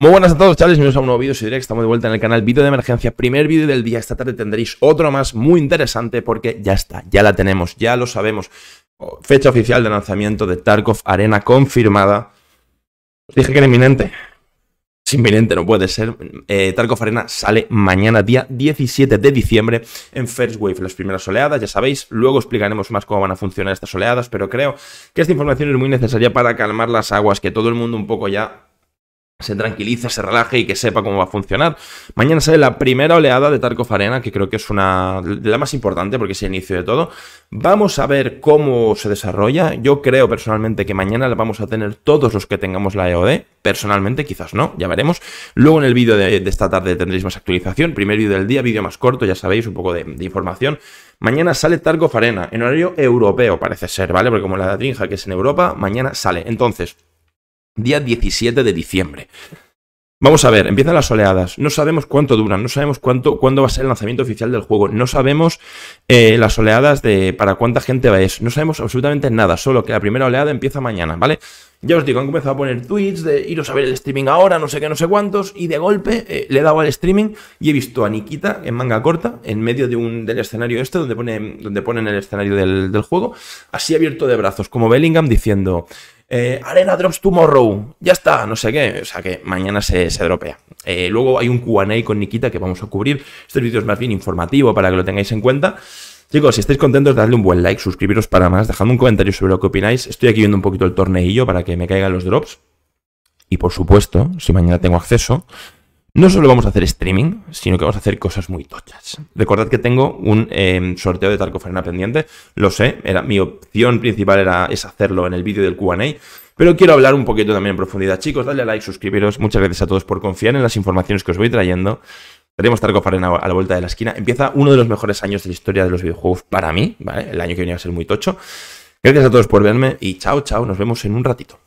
Muy buenas a todos chavales, bienvenidos a un nuevo vídeo, soy Direct, estamos de vuelta en el canal Vídeo de Emergencia, primer vídeo del día, esta tarde tendréis otro más muy interesante porque ya está, ya la tenemos, ya lo sabemos. Oh, fecha oficial de lanzamiento de Tarkov Arena confirmada. Os dije que era inminente. Es inminente, no puede ser. Eh, Tarkov Arena sale mañana, día 17 de diciembre, en First Wave, las primeras oleadas, ya sabéis. Luego explicaremos más cómo van a funcionar estas oleadas, pero creo que esta información es muy necesaria para calmar las aguas, que todo el mundo un poco ya se tranquilice, se relaje y que sepa cómo va a funcionar. Mañana sale la primera oleada de Tarkov Arena, que creo que es una la más importante porque es el inicio de todo. Vamos a ver cómo se desarrolla. Yo creo personalmente que mañana la vamos a tener todos los que tengamos la EOD. Personalmente, quizás no, ya veremos. Luego en el vídeo de, esta tarde tendréis más actualización. Primer vídeo del día, vídeo más corto, ya sabéis, un poco de, información. Mañana sale Tarkov Arena, en horario europeo parece ser, ¿vale? Porque como la de Trinja que es en Europa, mañana sale. Entonces, día 17 de diciembre. Vamos a ver, empiezan las oleadas. No sabemos cuánto duran, no sabemos cuánto, cuándo va a ser el lanzamiento oficial del juego, no sabemos eh, las oleadas de para cuánta gente va a ser. no sabemos absolutamente nada, solo que la primera oleada empieza mañana, ¿vale? Ya os digo, han comenzado a poner tweets de iros a ver el streaming ahora, no sé qué, no sé cuántos, y de golpe eh, le he dado al streaming y he visto a Nikita en manga corta, en medio de un, del escenario este, donde, pone, donde ponen el escenario del, del juego, así abierto de brazos, como Bellingham diciendo. Eh, arena Drops Tomorrow, ya está, no sé qué, o sea que mañana se, dropea. Eh, luego hay un QA con Nikita que vamos a cubrir. Este vídeo es más bien informativo para que lo tengáis en cuenta. Chicos, si estáis contentos, dadle un buen like, suscribiros para más, dejadme un comentario sobre lo que opináis. Estoy aquí viendo un poquito el torneillo para que me caigan los drops. Y por supuesto, si mañana tengo acceso, no solo vamos a hacer streaming, sino que vamos a hacer cosas muy tochas. Recordad que tengo un em, sorteo de Tarcofarena pendiente, lo sé, era, mi opción principal era, es hacerlo en el vídeo del QA, pero quiero hablar un poquito también en profundidad. Chicos, Dale a like, suscribiros, muchas gracias a todos por confiar en las informaciones que os voy trayendo. Tenemos Tarcofarena a la vuelta de la esquina. Empieza uno de los mejores años de la historia de los videojuegos para mí, ¿vale? El año que viene va a ser muy tocho. Gracias a todos por verme y chao, chao, nos vemos en un ratito.